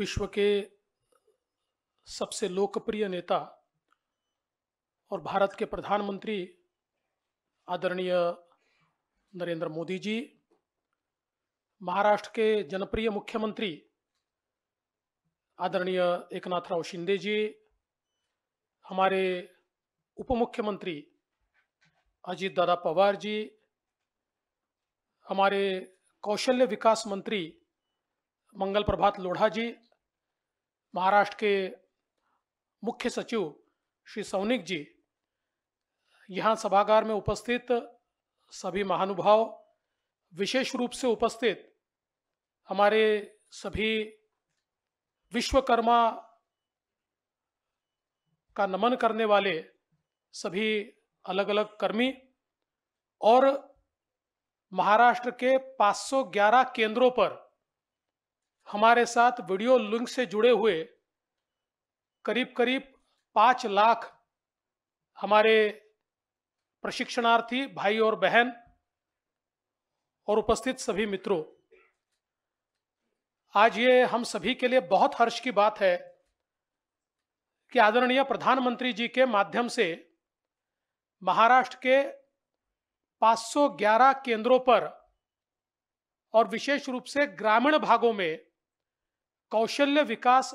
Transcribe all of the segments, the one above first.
विश्व के सबसे लोकप्रिय नेता और भारत के प्रधानमंत्री आदरणीय नरेंद्र मोदी जी महाराष्ट्र के जनप्रिय मुख्यमंत्री आदरणीय एकनाथ राव शिंदे जी हमारे उप मुख्यमंत्री अजीत दादा पवार जी हमारे कौशल्य विकास मंत्री मंगल प्रभात लोढ़ा जी महाराष्ट्र के मुख्य सचिव श्री सौनिक जी यहाँ सभागार में उपस्थित सभी महानुभाव विशेष रूप से उपस्थित हमारे सभी विश्वकर्मा का नमन करने वाले सभी अलग अलग कर्मी और महाराष्ट्र के 511 केंद्रों पर हमारे साथ वीडियो लिंक से जुड़े हुए करीब करीब पाँच लाख हमारे प्रशिक्षणार्थी भाई और बहन और उपस्थित सभी मित्रों आज ये हम सभी के लिए बहुत हर्ष की बात है कि आदरणीय प्रधानमंत्री जी के माध्यम से महाराष्ट्र के 511 केंद्रों पर और विशेष रूप से ग्रामीण भागों में कौशल्य विकास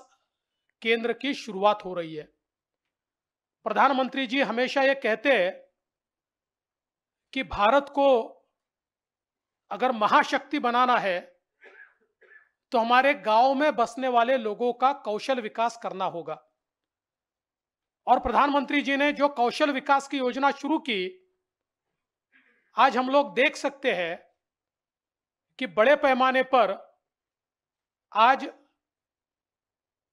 केंद्र की शुरुआत हो रही है प्रधानमंत्री जी हमेशा ये कहते हैं कि भारत को अगर महाशक्ति बनाना है तो हमारे गांव में बसने वाले लोगों का कौशल विकास करना होगा और प्रधानमंत्री जी ने जो कौशल विकास की योजना शुरू की आज हम लोग देख सकते हैं कि बड़े पैमाने पर आज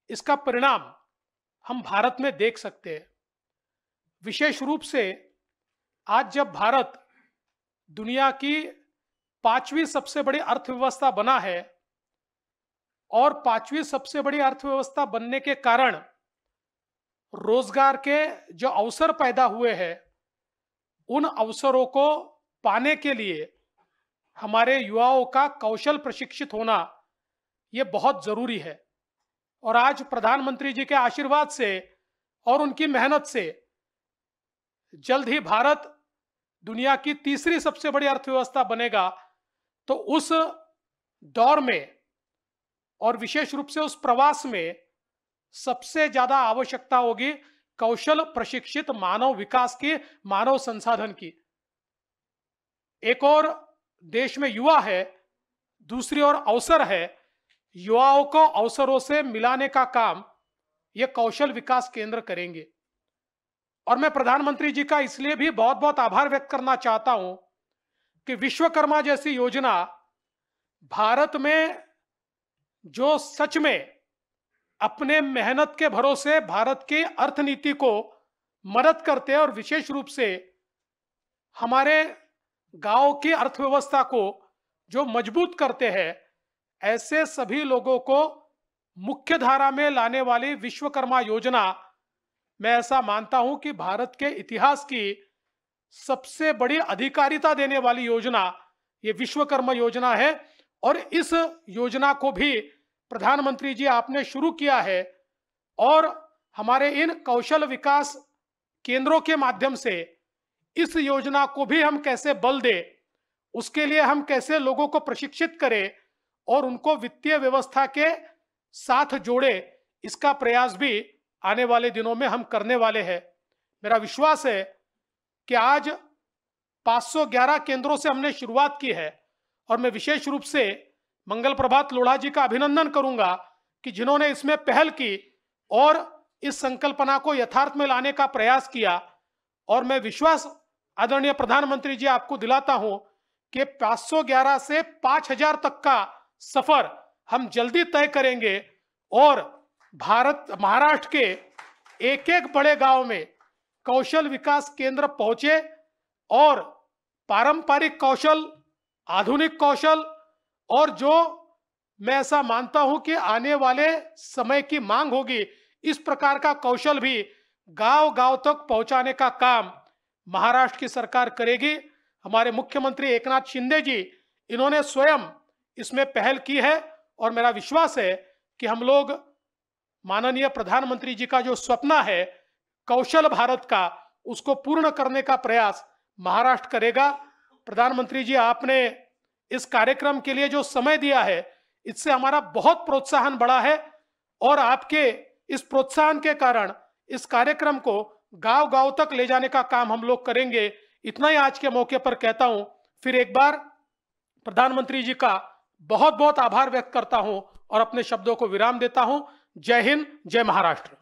इसका परिणाम हम भारत में देख सकते हैं विशेष रूप से आज जब भारत दुनिया की पांचवी सबसे बड़ी अर्थव्यवस्था बना है और पांचवी सबसे बड़ी अर्थव्यवस्था बनने के कारण रोजगार के जो अवसर पैदा हुए हैं उन अवसरों को पाने के लिए हमारे युवाओं का कौशल प्रशिक्षित होना ये बहुत ज़रूरी है और आज प्रधानमंत्री जी के आशीर्वाद से और उनकी मेहनत से जल्द ही भारत दुनिया की तीसरी सबसे बड़ी अर्थव्यवस्था बनेगा तो उस दौर में और विशेष रूप से उस प्रवास में सबसे ज्यादा आवश्यकता होगी कौशल प्रशिक्षित मानव विकास की मानव संसाधन की एक और देश में युवा है दूसरी ओर अवसर है युवाओं को अवसरों से मिलाने का काम ये कौशल विकास केंद्र करेंगे और मैं प्रधानमंत्री जी का इसलिए भी बहुत बहुत आभार व्यक्त करना चाहता हूं कि विश्वकर्मा जैसी योजना भारत में जो सच में अपने मेहनत के भरोसे भारत की अर्थनीति को मदद करते हैं और विशेष रूप से हमारे गांव की अर्थव्यवस्था को जो मजबूत करते हैं ऐसे सभी लोगों को मुख्य धारा में लाने वाली विश्वकर्मा योजना मैं ऐसा मानता हूं कि भारत के इतिहास की सबसे बड़ी अधिकारिता देने वाली योजना ये विश्वकर्मा योजना है और इस योजना को भी प्रधानमंत्री जी आपने शुरू किया है और हमारे इन कौशल विकास केंद्रों के माध्यम से इस योजना को भी हम कैसे बल दे उसके लिए हम कैसे लोगों को प्रशिक्षित करें और उनको वित्तीय व्यवस्था के साथ जोड़े इसका प्रयास भी आने वाले दिनों में हम करने वाले हैं मेरा विश्वास है कि आज 511 केंद्रों से हमने शुरुआत की है और मैं विशेष रूप से मंगल प्रभात लोढ़ा जी का अभिनंदन करूंगा कि जिन्होंने इसमें पहल की और इस संकल्पना को यथार्थ में लाने का प्रयास किया और मैं विश्वास आदरणीय प्रधानमंत्री जी आपको दिलाता हूं कि 511 से 5000 तक का सफर हम जल्दी तय करेंगे और भारत महाराष्ट्र के एक एक बड़े गांव में कौशल विकास केंद्र पहुंचे और पारंपरिक कौशल आधुनिक कौशल और जो मैं ऐसा मानता हूं कि आने वाले समय की मांग होगी इस प्रकार का कौशल भी गांव गांव तक पहुंचाने का काम महाराष्ट्र की सरकार करेगी हमारे मुख्यमंत्री एकनाथ शिंदे जी इन्होंने स्वयं इसमें पहल की है और मेरा विश्वास है कि हम लोग माननीय प्रधानमंत्री जी का जो सपना है कौशल भारत का उसको पूर्ण करने का प्रयास महाराष्ट्र करेगा प्रधानमंत्री जी आपने इस कार्यक्रम के लिए जो समय दिया है इससे हमारा बहुत प्रोत्साहन बढ़ा है और आपके इस प्रोत्साहन के कारण इस कार्यक्रम को गांव गांव तक ले जाने का काम हम लोग करेंगे इतना ही आज के मौके पर कहता हूं फिर एक बार प्रधानमंत्री जी का बहुत बहुत आभार व्यक्त करता हूं और अपने शब्दों को विराम देता हूं जय हिंद जय महाराष्ट्र